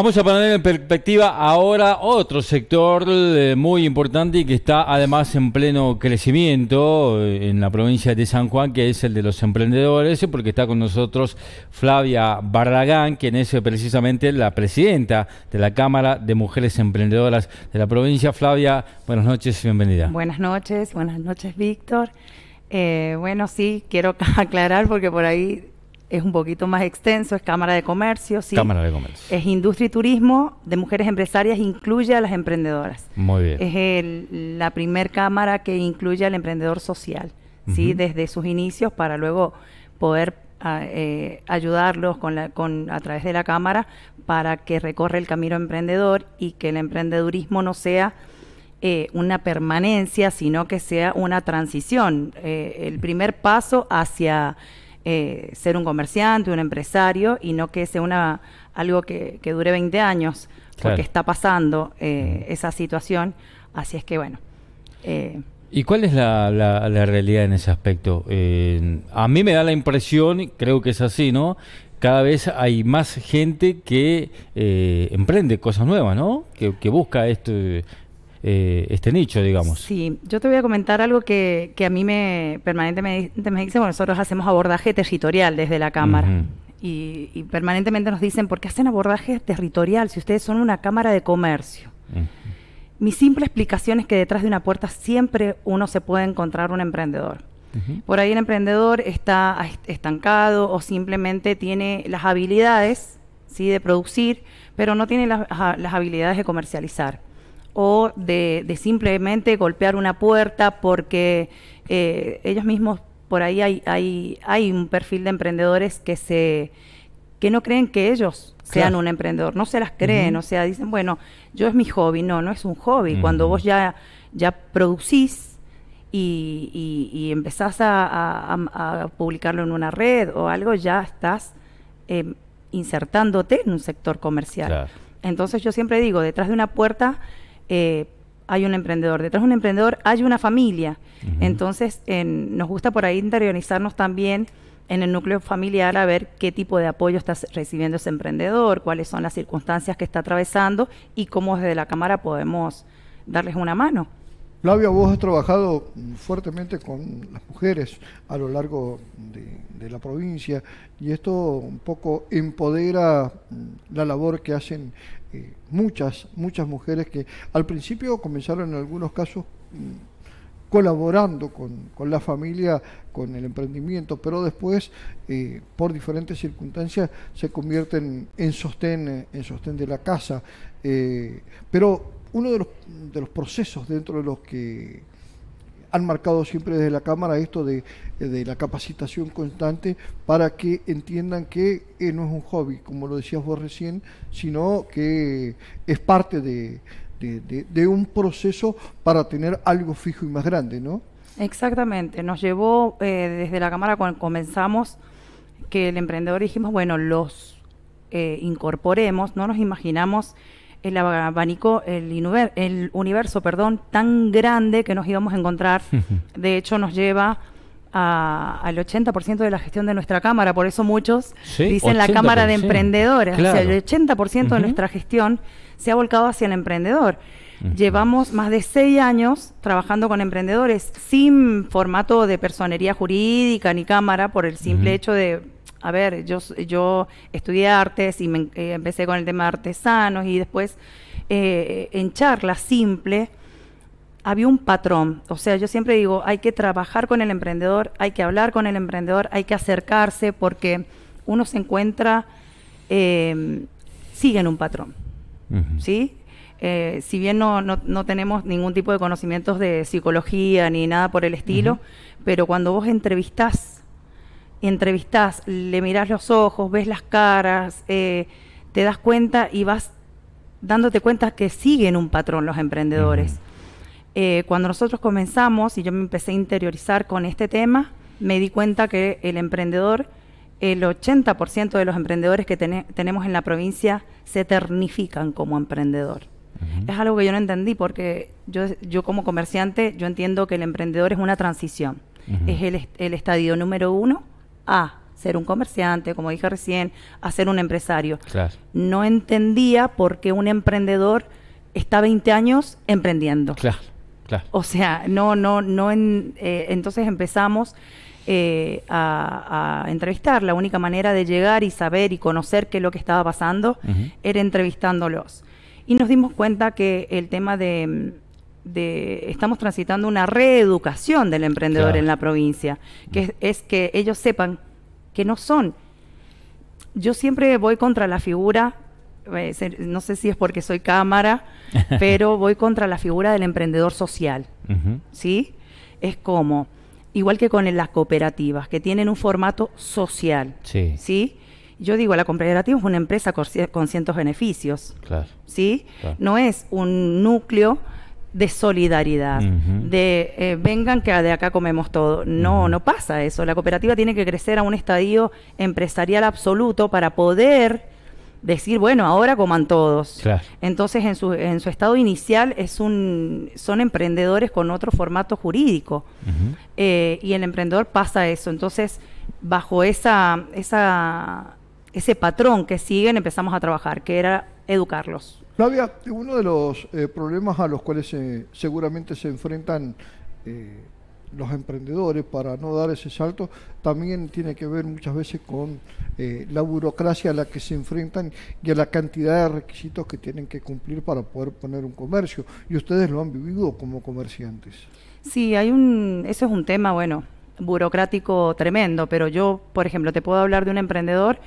Vamos a poner en perspectiva ahora otro sector eh, muy importante y que está además en pleno crecimiento eh, en la provincia de San Juan, que es el de los emprendedores, porque está con nosotros Flavia Barragán, quien es eh, precisamente la presidenta de la Cámara de Mujeres Emprendedoras de la provincia. Flavia, buenas noches, y bienvenida. Buenas noches, buenas noches, Víctor. bueno, sí, quiero aclarar porque por ahí es un poquito más extenso, es Cámara de Comercio, sí. Cámara de Comercio. Es Industria y Turismo de Mujeres Empresarias, incluye a las emprendedoras. Muy bien. Es la primer cámara que incluye al emprendedor social, ¿sí? Desde sus inicios para luego poder ah, eh, ayudarlos con la, con, a través de la cámara para que recorre el camino emprendedor y que el emprendedurismo no sea... Eh, una permanencia, sino que sea una transición, eh, el primer paso hacia eh, ser un comerciante, un empresario, y no que sea una algo que, dure 20 años, porque está pasando eh, esa situación. Así es que bueno. Eh, ¿Y cuál es la, realidad en ese aspecto? a mí me da la impresión, creo que es así, ¿no? Cada vez hay más gente que emprende cosas nuevas, ¿no? Que, que busca esto, eh, este nicho, digamos. Sí, yo te voy a comentar algo que, a mí me permanentemente me dicen, bueno, nosotros hacemos abordaje territorial desde la Cámara. y, permanentemente nos dicen, ¿por qué hacen abordaje territorial si ustedes son una Cámara de Comercio? Mi simple explicación es que detrás de una puerta siempre uno se puede encontrar un emprendedor. Por ahí el emprendedor está estancado o simplemente tiene las habilidades ¿sí? de producir, pero no tiene las, las habilidades de comercializar o de, simplemente golpear una puerta porque eh, ellos mismos, por ahí hay, hay, hay un perfil de emprendedores que se que no creen que ellos sean un emprendedor, no se las creen, o sea, dicen, bueno, yo es mi hobby, no, no es un hobby, cuando vos ya, ya producís y, y, empezás a, publicarlo en una red o algo, ya estás em, insertándote en un sector comercial. Entonces yo siempre digo, detrás de una puerta eh, hay un emprendedor. Detrás de un emprendedor hay una familia. Entonces, nos gusta por ahí interiorizarnos también en el núcleo familiar a ver qué tipo de apoyo está recibiendo ese emprendedor, cuáles son las circunstancias que está atravesando y cómo desde la Cámara podemos darles una mano. Flavia, vos has trabajado fuertemente con las mujeres a lo largo de, la provincia y esto un poco empodera mm, la labor que hacen eh, muchas, muchas mujeres que al principio comenzaron en algunos casos mm, colaborando con, la familia, con el emprendimiento, pero después, eh, por diferentes circunstancias, se convierten en sostén, eh, en sostén de la casa. pero uno de los, procesos dentro de los que han marcado siempre desde la Cámara esto de, eh, la capacitación constante para que entiendan que eh, no es un hobby, como lo decías vos recién, sino que es parte de, un proceso para tener algo fijo y más grande, ¿no? Exactamente, nos llevó eh, desde la Cámara cuando comenzamos que el emprendedor dijimos, bueno, los incorporemos, no nos imaginamos el abanico, el, universo, perdón, tan grande que nos íbamos a encontrar. De hecho, nos lleva al 80% de la gestión de nuestra Cámara. Por eso muchos dicen la Cámara de Emprendedores. O sea, el 80% de nuestra gestión se ha volcado hacia el emprendedor. Llevamos más de seis años trabajando con emprendedores sin formato de personería jurídica ni cámara por el simple hecho de a ver, yo, yo estudié artes y me, eh, empecé con el tema de artesanos y después eh, en charlas simples había un patrón. O sea, yo siempre digo, hay que trabajar con el emprendedor, hay que hablar con el emprendedor, hay que acercarse porque uno se encuentra, em, sigue en un patrón. ¿Sí? Eh, si bien no, no, tenemos ningún tipo de conocimientos de psicología ni nada por el estilo, pero cuando vos entrevistás entrevistás, le mirás los ojos, ves las caras, eh, te das cuenta y vas dándote cuenta que siguen un patrón los emprendedores. Eh, cuando nosotros comenzamos y yo me empecé a interiorizar con este tema, me di cuenta que el emprendedor, el 80% de los emprendedores que tenemos en la provincia se eternifican como emprendedor. Es algo que yo no entendí porque yo, yo como comerciante, yo entiendo que el emprendedor es una transición. Es el, el, estadio número uno a ser un comerciante, como dije recién, a ser un empresario. No entendía por qué un emprendedor está 20 años emprendiendo. Claro, claro. O sea, no, no, no. Eh, entonces empezamos eh, a, entrevistar. La única manera de llegar y saber y conocer qué es lo que estaba pasando era entrevistándolos. Y nos dimos cuenta que el tema de mm, estamos transitando una reeducación del emprendedor en la provincia, que es, que ellos sepan que no son. Yo siempre voy contra la figura, eh, no sé si es porque soy cámara, pero voy contra la figura del emprendedor social, Es como, igual que con las cooperativas, que tienen un formato social, ¿sí? yo digo, la cooperativa es una empresa con, cientos beneficios. ¿Sí? No es un núcleo de solidaridad, de eh, vengan que de acá comemos todo. No, no pasa eso. La cooperativa tiene que crecer a un estadio empresarial absoluto para poder decir, bueno, ahora coman todos. Entonces, en su, en su estado inicial es un, son emprendedores con otro formato jurídico. Eh, y el emprendedor pasa eso. Entonces, bajo esa, esa, ese patrón que siguen, empezamos a trabajar, que era educarlos. Flavia, uno de los eh, problemas a los cuales seguramente se enfrentan eh, los emprendedores para no dar ese salto también tiene que ver muchas veces con eh, la burocracia a la que se enfrentan y a la cantidad de requisitos que tienen que cumplir para poder poner un comercio. Y ustedes lo han vivido como comerciantes. Sí, hay un, eso es un tema, bueno, burocrático tremendo, pero yo, por ejemplo, te puedo hablar de un emprendedor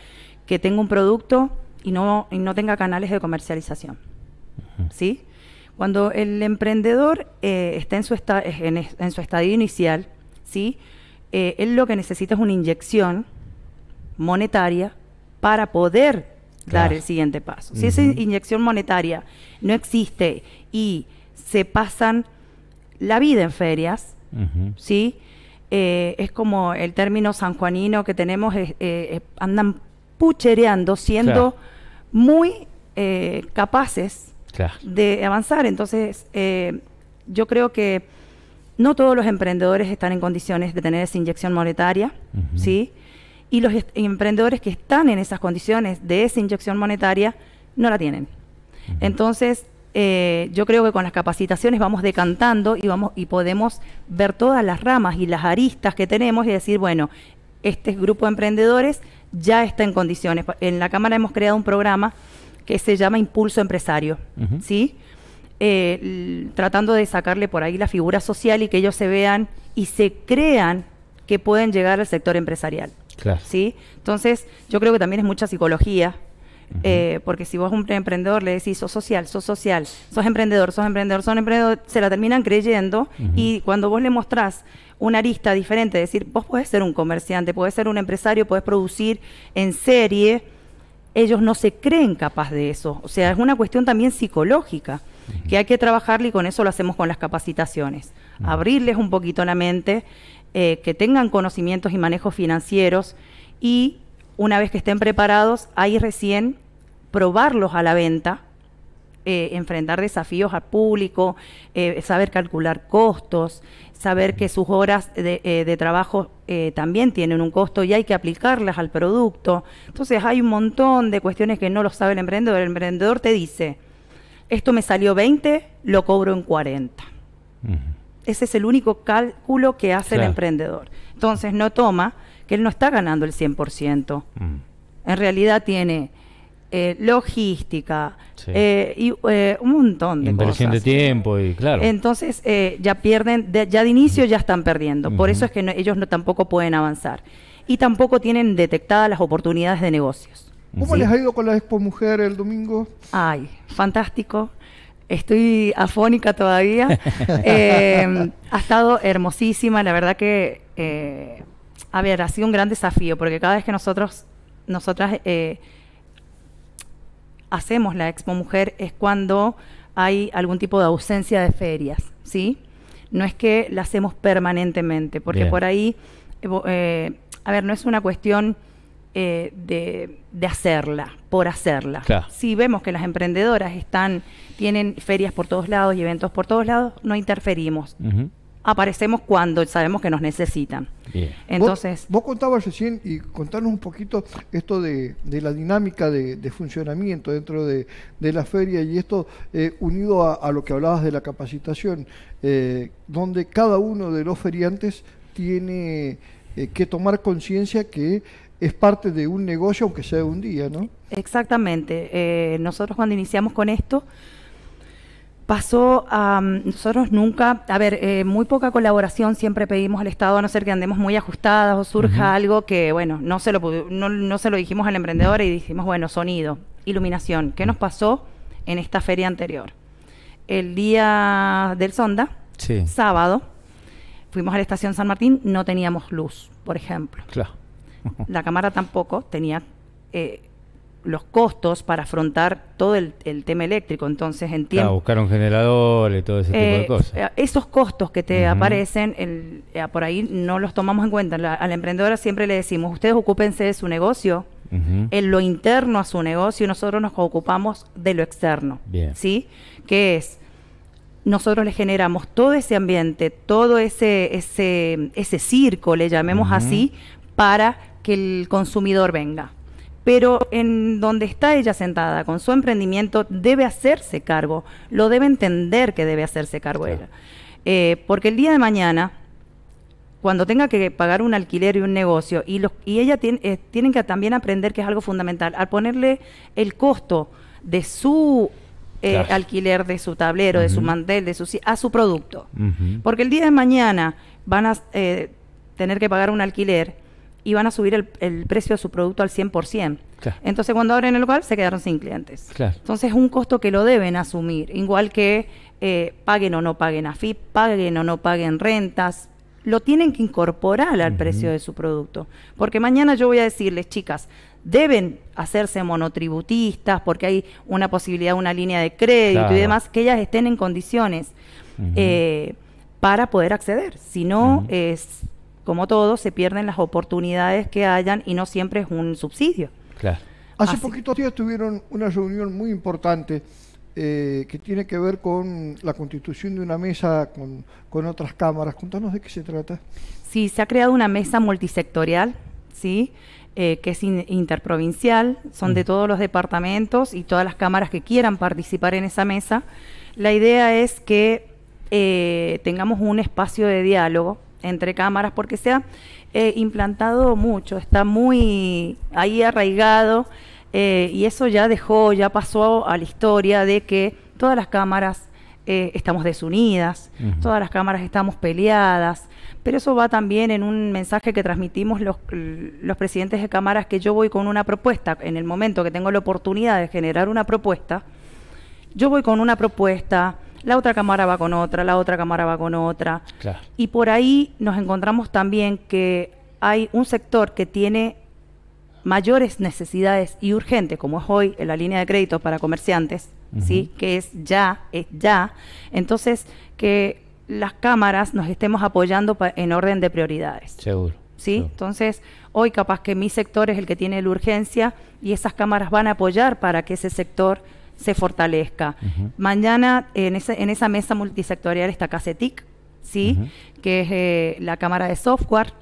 que tengo un producto y no, tenga canales de comercialización. ¿Sí? Cuando el emprendedor eh, está en su, en, su estadio inicial, ¿sí? Eh, él lo que necesita es una inyección monetaria para poder dar el siguiente paso. Si esa inyección monetaria no existe y se pasan la vida en ferias, ¿sí? Eh, es como el término sanjuanino que tenemos, andan puchereando, siendo muy eh, capaces de avanzar. Entonces, eh, yo creo que no todos los emprendedores están en condiciones de tener esa inyección monetaria, ¿sí? Y los emprendedores que están en esas condiciones de esa inyección monetaria no la tienen. Entonces, eh, yo creo que con las capacitaciones vamos decantando y vamos y podemos ver todas las ramas y las aristas que tenemos y decir, bueno, este grupo de emprendedores ya está en condiciones. En la Cámara hemos creado un programa que se llama Impulso Empresario, ¿sí? Eh, tratando de sacarle por ahí la figura social y que ellos se vean y se crean que pueden llegar al sector empresarial. ¿sí? Entonces, yo creo que también es mucha psicología eh, porque si vos un emprendedor le decís, sos social, sos social, sos emprendedor, sos emprendedor, sos emprendedor, se la terminan creyendo y cuando vos le mostrás una arista diferente, decir, vos podés ser un comerciante, podés ser un empresario, podés producir en serie, ellos no se creen capaz de eso. O sea, es una cuestión también psicológica que hay que trabajarle y con eso lo hacemos con las capacitaciones. Abrirles un poquito la mente, eh, que tengan conocimientos y manejos financieros y una vez que estén preparados, hay recién probarlos a la venta, eh, enfrentar desafíos al público, eh, saber calcular costos, saber que sus horas de, eh, trabajo también tienen un costo y hay que aplicarlas al producto. Entonces hay un montón de cuestiones que no lo sabe el emprendedor. El emprendedor te dice, esto me salió 20, lo cobro en 40 ese es el único cálculo que hace el emprendedor. Entonces no toma que él no está ganando el 100%. Mm. En realidad tiene eh, logística eh, y eh, un montón de cosas. de tiempo y claro. Entonces ya pierden, ya de inicio ya están perdiendo. Por eso es que ellos no, tampoco pueden avanzar. Y tampoco tienen detectadas las oportunidades de negocios. ¿Cómo les ha ido con la Expo Mujer el domingo? Ay, fantástico. Estoy afónica todavía. Eh, ha estado hermosísima, la verdad que, eh, a ver, ha sido un gran desafío, porque cada vez que nosotros, nosotras eh, hacemos la Expo Mujer es cuando hay algún tipo de ausencia de ferias, ¿sí? No es que la hacemos permanentemente, porque por ahí, a ver, no es una cuestión eh, de, hacerla, por hacerla. Si vemos que las emprendedoras están, tienen ferias por todos lados y eventos por todos lados, no interferimos. Aparecemos cuando sabemos que nos necesitan. Entonces. ¿Vos, contabas recién y contanos un poquito esto de, la dinámica de, funcionamiento dentro de, la feria y esto eh, unido a, lo que hablabas de la capacitación, eh, donde cada uno de los feriantes tiene eh, que tomar conciencia que es parte de un negocio, aunque sea un día, ¿no? Exactamente. Eh, nosotros cuando iniciamos con esto, pasó a nosotros nunca, a ver, eh, muy poca colaboración siempre pedimos al Estado, a no ser que andemos muy ajustadas o surja algo que, bueno, no se, lo, no, no se lo dijimos al emprendedor y dijimos, bueno, sonido, iluminación. ¿Qué nos mm. pasó en esta feria anterior? El día del Sonda, sábado, fuimos a la estación San Martín, no teníamos luz, por ejemplo. Claro. la cámara tampoco tenía eh, los costos para afrontar todo el, tema eléctrico. Entonces, entiendo. Claro, buscaron generadores, todo ese tipo de eh, cosas. Eh, esos costos que te aparecen, por ahí no los tomamos en cuenta. a la emprendedora siempre le decimos, ustedes ocúpense de su negocio, en lo interno a su negocio, nosotros nos ocupamos de lo externo. Bien. ¿Sí? Que es nosotros le generamos todo ese ambiente, todo ese, ese, ese circo, le llamemos así, para que el consumidor venga. Pero en donde está ella sentada con su emprendimiento, debe hacerse cargo, lo debe entender que debe hacerse cargo ella. Eh, porque el día de mañana, cuando tenga que pagar un alquiler y un negocio, y, los, y ella eh, tiene, tienen que también aprender que es algo fundamental, al ponerle el costo de su eh, alquiler de su tablero, de su mantel, de su a su producto. Porque el día de mañana van a eh, tener que pagar un alquiler y van a subir el, precio de su producto al 100%. Entonces, cuando abren el local, se quedaron sin clientes. Entonces, es un costo que lo deben asumir, igual que eh, paguen o no paguen AFIP, paguen o no paguen rentas, lo tienen que incorporar al precio de su producto. Porque mañana yo voy a decirles, chicas, deben hacerse monotributistas porque hay una posibilidad, una línea de crédito y demás, que ellas estén en condiciones eh, para poder acceder. Si no, es como todo, se pierden las oportunidades que hayan y no siempre es un subsidio. Hace poquitos días tuvieron una reunión muy importante eh, que tiene que ver con la constitución de una mesa con, con otras cámaras. Contanos de qué se trata. Sí, se ha creado una mesa multisectorial, ¿sí? Eh, que es interprovincial, son de todos los departamentos y todas las cámaras que quieran participar en esa mesa. La idea es que eh, tengamos un espacio de diálogo entre cámaras porque se ha eh, implantado mucho, está muy ahí arraigado y eso ya dejó, ya pasó a la historia de que todas las cámaras estamos desunidas, todas las cámaras estamos peleadas pero eso va también en un mensaje que transmitimos los, presidentes de cámaras, que yo voy con una propuesta, en el momento que tengo la oportunidad de generar una propuesta, yo voy con una propuesta, la otra cámara va con otra, la otra cámara va con otra, y por ahí nos encontramos también que hay un sector que tiene mayores necesidades y urgentes, como es hoy en la línea de crédito para comerciantes, ¿sí? que es ya, es ya, entonces que las cámaras nos estemos apoyando en orden de prioridades. Seguro. ¿Sí? Entonces, hoy capaz que mi sector es el que tiene la urgencia y esas cámaras van a apoyar para que ese sector se fortalezca. Mañana en, esa mesa multisectorial está CACETIC, ¿sí? que es eh, la cámara de software.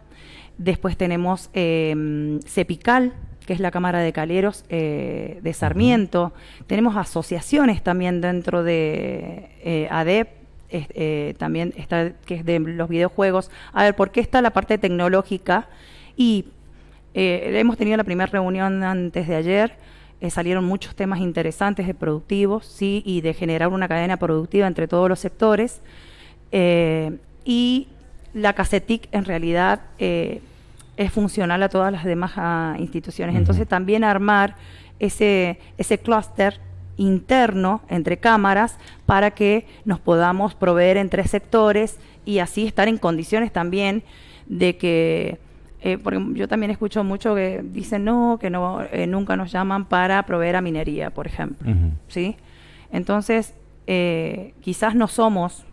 Después tenemos eh, CEPICAL, que es la Cámara de Caleros eh, de Sarmiento. Tenemos asociaciones también dentro de ADEP eh, también está, que es de los videojuegos. A ver, ¿por qué está la parte tecnológica? Y eh, hemos tenido la primera reunión antes de ayer. Eh, salieron muchos temas interesantes de productivos, sí, y de generar una cadena productiva entre todos los sectores. y la CACETIC en realidad es funcional a todas las demás ah, instituciones. Entonces también armar ese, ese clúster interno entre cámaras para que nos podamos proveer entre sectores y así estar en condiciones también de que eh, porque yo también escucho mucho que dicen no, que no eh, nunca nos llaman para proveer a minería, por ejemplo, ¿sí? Entonces, eh, quizás no somos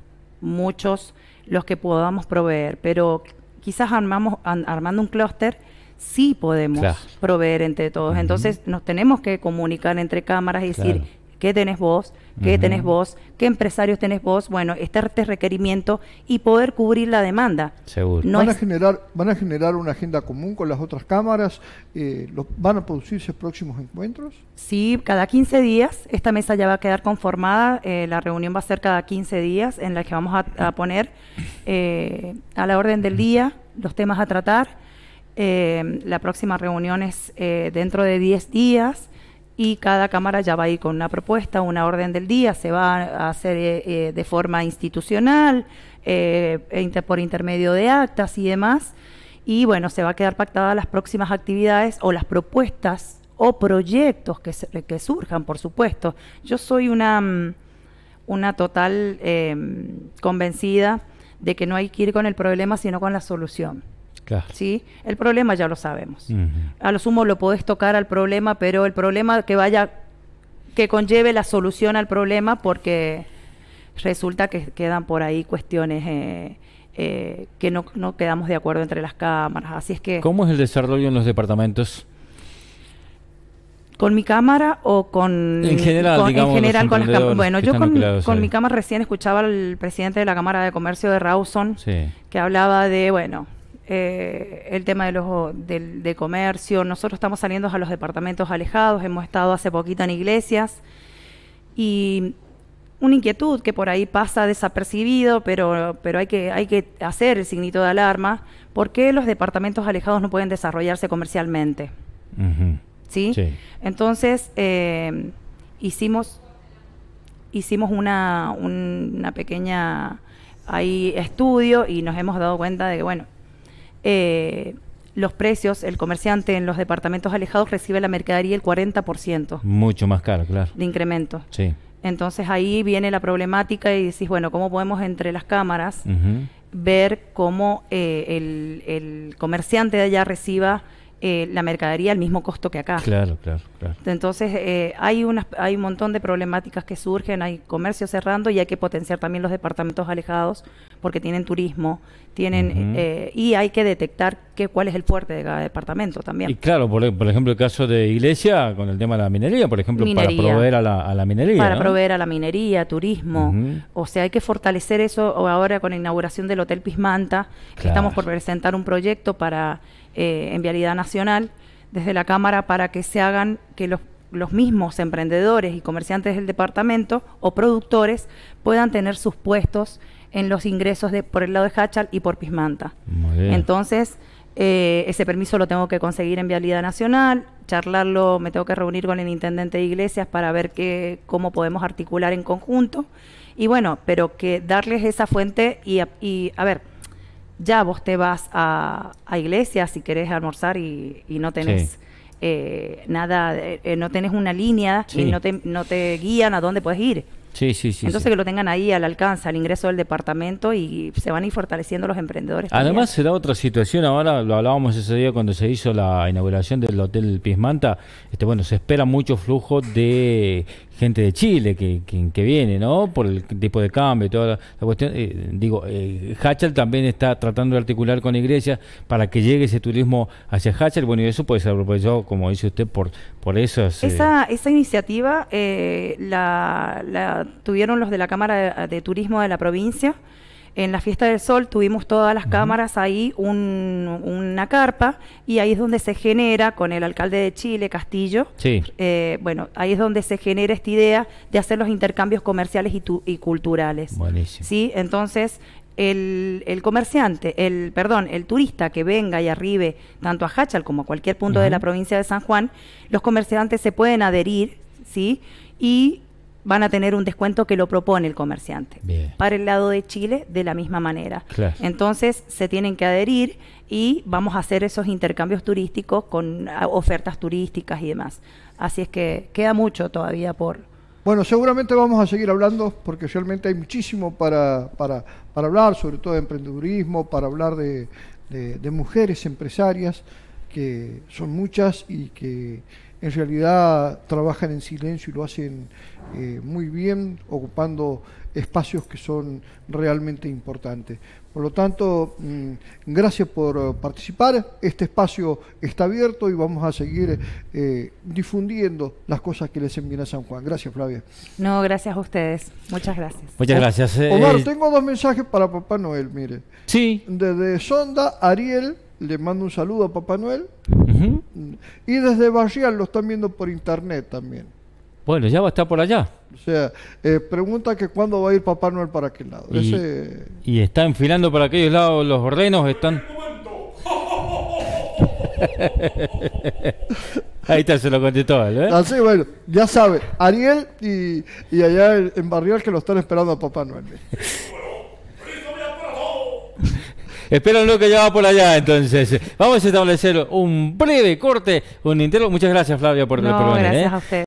muchos los que podamos proveer, pero quizás armamos, armando un clúster sí podemos proveer entre todos. Entonces, nos tenemos que comunicar entre cámaras y decir, qué tenés vos, qué tenés vos, qué empresarios tenés vos, bueno, este, este requerimiento y poder cubrir la demanda. Seguro. van, a generar, van a generar una agenda común con las otras cámaras, eh, van a producirse próximos encuentros. Sí, cada 15 días, esta mesa ya va a quedar conformada, eh, la reunión va a ser cada 15 días en la que vamos a, poner eh, a la orden del día los temas a tratar. la próxima reunión es dentro de 10 días y cada cámara ya va a ir con una propuesta, una orden del día, se va a hacer eh, eh, de forma institucional, eh, e por intermedio de actas y demás. Y bueno, se va a quedar pactadas las próximas actividades o las propuestas o proyectos que, surjan, por supuesto. Yo soy una, mm, una total convencida de que no hay que ir con el problema, sino con la solución. ¿sí? El problema ya lo sabemos. A lo sumo lo podés tocar al problema, pero el problema que vaya, que conlleve la solución al problema, porque resulta que quedan por ahí cuestiones eh, eh, que no, quedamos de acuerdo entre las cámaras. Así es que. ¿Cómo es el desarrollo en los departamentos? ¿Con mi cámara o con.? En general, digamos, en las cámaras. Bueno, yo con, con mi cámara recién escuchaba al presidente de la Cámara de Comercio de Rawson, que hablaba de, bueno, eh, el tema de, los, de comercio. Nosotros estamos saliendo a los departamentos alejados, hemos estado hace poquito en iglesias y una inquietud que por ahí pasa desapercibido, pero, pero hay, que, hay que hacer el signito de alarma. ¿Por qué los departamentos alejados no pueden desarrollarse comercialmente? ¿Sí? Entonces, eh, hicimos, hicimos una, una pequeña ahí estudio y nos hemos dado cuenta de que, bueno, eh, los precios, el comerciante en los departamentos alejados recibe la mercadería el 40%. Mucho más caro, claro. De incremento. Sí. Entonces ahí viene la problemática y decís, bueno, ¿cómo podemos entre las cámaras ver cómo eh, el, el comerciante de allá reciba eh, la mercadería al mismo costo que acá. Claro, claro, claro. Entonces, eh, hay, unas, hay un montón de problemáticas que surgen, hay comercio cerrando y hay que potenciar también los departamentos alejados porque tienen turismo, tienen eh, y hay que detectar que, cuál es el fuerte de cada departamento también. Y claro, por, ejemplo, el caso de Iglesia con el tema de la minería, por ejemplo, para proveer a la, a la minería. Para proveer a la minería, turismo. O sea, hay que fortalecer eso ahora con la inauguración del Hotel Pismanta. Estamos por presentar un proyecto para eh, en Vialidad Nacional desde la Cámara para que se hagan que los, los mismos emprendedores y comerciantes del departamento o productores puedan tener sus puestos en los ingresos de, por el lado de Hachal y por Pismanta. Entonces, eh, ese permiso lo tengo que conseguir en Vialidad Nacional, charlarlo, me tengo que reunir con el intendente de Iglesias para ver qué cómo podemos articular en conjunto. Y bueno, pero que darles esa fuente y, y a ver, ya vos te vas a, a iglesia si querés almorzar y, no tenés... Eh, nada, eh, no tenés una línea y no te, no te guían a dónde puedes ir. Sí, sí, sí. Entonces que lo tengan ahí al alcance, al ingreso del departamento y se van a ir fortaleciendo los emprendedores. Además será da otra situación, ahora lo hablábamos ese día cuando se hizo la inauguración del Hotel Pismanta, este, bueno, se espera mucho flujo de gente de Chile que, que, viene, ¿no? Por el tipo de cambio y toda la, cuestión. Eh, digo, eh, también está tratando de articular con Iglesia para que llegue ese turismo hacia Hachal. Bueno, y eso puede ser aprovechado, como dice usted, por, por eso. Eh, esa, esa iniciativa eh, la, la, tuvieron los de la Cámara de Turismo de la provincia. En la fiesta del sol tuvimos todas las cámaras ahí, una carpa, y ahí es donde se genera, con el alcalde de Chile, Castillo, eh, bueno, ahí es donde se genera esta idea de hacer los intercambios comerciales y, culturales. Buenísimo. ¿sí? Entonces, el, comerciante, el perdón, el turista que venga y arribe tanto a Hachal como a cualquier punto de la provincia de San Juan, los comerciantes se pueden adherir, ¿sí? Y van a tener un descuento que lo propone el comerciante. Para el lado de Chile, de la misma manera. Entonces, se tienen que adherir y vamos a hacer esos intercambios turísticos con ah, ofertas turísticas y demás. Así es que queda mucho todavía por... Bueno, seguramente vamos a seguir hablando porque realmente hay muchísimo para, para, hablar, sobre todo de emprendedurismo, para hablar de mujeres empresarias, que son muchas y que en realidad trabajan en silencio y lo hacen eh, muy bien, ocupando espacios que son realmente importantes. Por lo tanto, mm, gracias por eh, participar. Este espacio está abierto y vamos a seguir eh, difundiendo las cosas que les envía San Juan. Gracias, Flavia. No, gracias a ustedes. Muchas gracias. Muchas gracias. Omar, tengo dos mensajes para Papá Noel, mire. Sí. Desde Sonda, Ariel, le mando un saludo a Papá Noel. Y desde Barrial lo están viendo por internet también. Bueno, ya va a estar por allá. O sea, eh, pregunta que cuándo va a ir Papá Noel para aquel lado. Y, está enfilando para aquellos lados los ordenos, están... Ahí está, se lo conté todo ¿eh? Así, bueno, ya sabe, Ariel y, allá en Barrial que lo están esperando a Papá Noel. lo que ya por allá, entonces. Vamos a establecer un breve corte, un intero Muchas gracias, Flavia, por, no, programa venir. Gracias ¿eh?